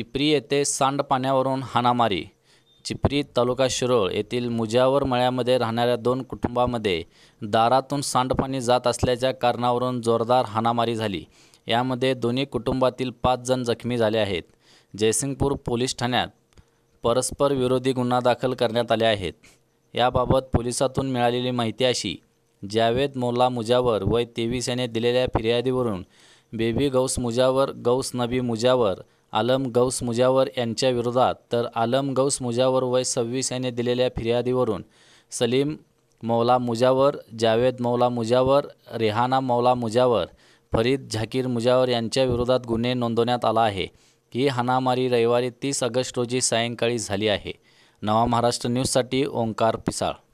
चिपरी येथे सांडपाण्यावरून हाणामारी चिपरी तालुका शिरोळ येथील मुजावर मळ्यामध्ये राहणाऱ्या दोन कुटुंबामध्ये दारातून सांडपाणी जात असल्याच्या कारणावरून जोरदार हाणामारी झाली यामध्ये दोन्ही कुटुंबातील पाच जण जखमी झाले आहेत जयसिंगपूर पोलीस ठाण्यात परस्पर विरोधी गुन्हा दाखल करण्यात आले आहेत याबाबत पोलिसातून मिळालेली माहिती अशी जावेद मोला मुजावर वय तेवीस याने दिलेल्या फिर्यादीवरून बेबी गौस मुजावर गौस नबी मुजावर आलम गौस मुजावर यांच्या विरोधात तर आलम गौस मुजावर वय सव्वीस याने दिलेल्या फिर्यादीवरून सलीम मौला मुजावर जावेद मौला मुजावर रेहाना मौला मुजावर फरीद झाकीर मुजावर यांच्या विरोधात गुन्हे नोंदवण्यात आला आहे ही हाणामारी रविवारी तीस ऑगस्ट रोजी सायंकाळी झाली आहे नवा महाराष्ट्र न्यूजसाठी ओंकार पिसाळ